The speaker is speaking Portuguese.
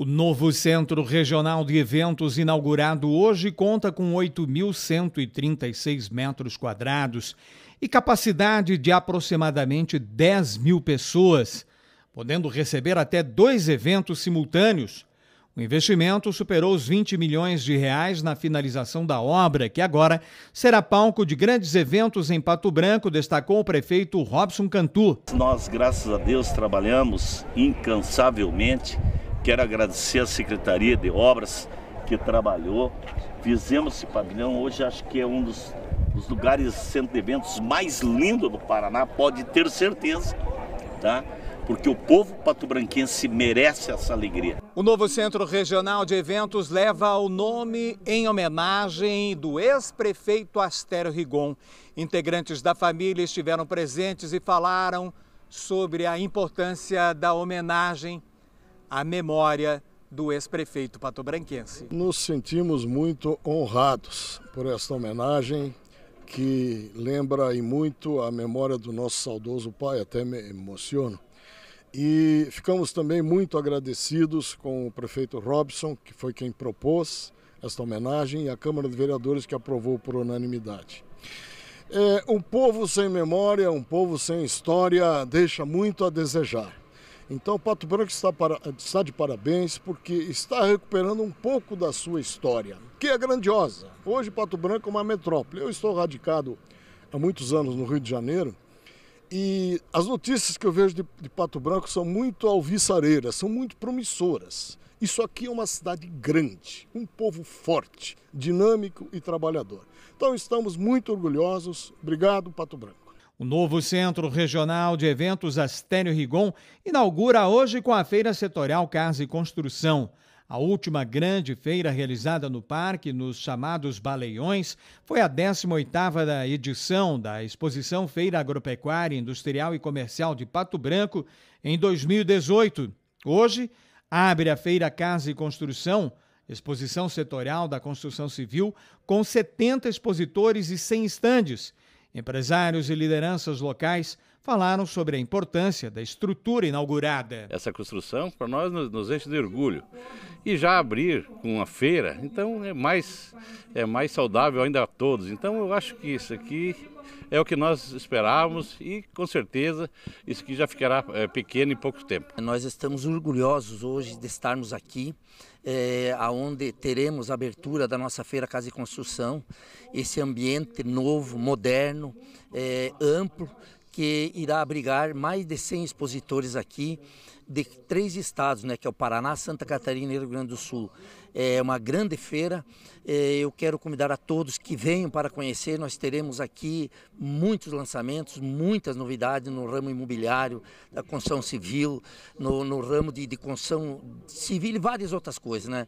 O novo Centro Regional de Eventos, inaugurado hoje, conta com 8.136 metros quadrados e capacidade de aproximadamente 10 mil pessoas, podendo receber até dois eventos simultâneos. O investimento superou os 20 milhões de reais na finalização da obra, que agora será palco de grandes eventos em Pato Branco, destacou o prefeito Robson Cantu. Nós, graças a Deus, trabalhamos incansavelmente Quero agradecer à Secretaria de Obras que trabalhou. Fizemos esse pavilhão, hoje acho que é um dos, dos lugares, centro de eventos mais lindo do Paraná, pode ter certeza, tá? porque o povo patobranquense merece essa alegria. O novo Centro Regional de Eventos leva o nome em homenagem do ex-prefeito Astério Rigon. Integrantes da família estiveram presentes e falaram sobre a importância da homenagem a memória do ex-prefeito patobranquense. Nos sentimos muito honrados por esta homenagem que lembra e muito a memória do nosso saudoso pai, até me emociono. E ficamos também muito agradecidos com o prefeito Robson, que foi quem propôs esta homenagem, e a Câmara de Vereadores, que aprovou por unanimidade. É, um povo sem memória, um povo sem história, deixa muito a desejar. Então, Pato Branco está, para, está de parabéns porque está recuperando um pouco da sua história, que é grandiosa. Hoje, Pato Branco é uma metrópole. Eu estou radicado há muitos anos no Rio de Janeiro e as notícias que eu vejo de, de Pato Branco são muito alviçareiras, são muito promissoras. Isso aqui é uma cidade grande, um povo forte, dinâmico e trabalhador. Então estamos muito orgulhosos. Obrigado, Pato Branco. O novo Centro Regional de Eventos Astério Rigon inaugura hoje com a Feira Setorial Casa e Construção. A última grande feira realizada no parque, nos chamados Baleiões, foi a 18ª edição da Exposição Feira Agropecuária, Industrial e Comercial de Pato Branco em 2018. Hoje, abre a Feira Casa e Construção, exposição setorial da construção civil, com 70 expositores e 100 estandes. Empresários e lideranças locais falaram sobre a importância da estrutura inaugurada. Essa construção, para nós, nos, enche de orgulho. E já abrir com uma feira, então é mais, é mais saudável ainda a todos. Então eu acho que isso aqui é o que nós esperávamos e com certeza isso aqui já ficará eh, pequeno em pouco tempo. Nós estamos orgulhosos hoje de estarmos aqui, é, aonde teremos a abertura da nossa feira Casa e Construção, esse ambiente novo, moderno, é, amplo, que irá abrigar mais de 100 expositores aqui de três estados, né, que é o Paraná, Santa Catarina e Rio Grande do Sul. É uma grande feira. É, eu quero convidar a todos que venham para conhecer. Nós teremos aqui muitos lançamentos, muitas novidades no ramo imobiliário, da construção civil, no, no ramo de, de construção civil e várias outras coisas, né?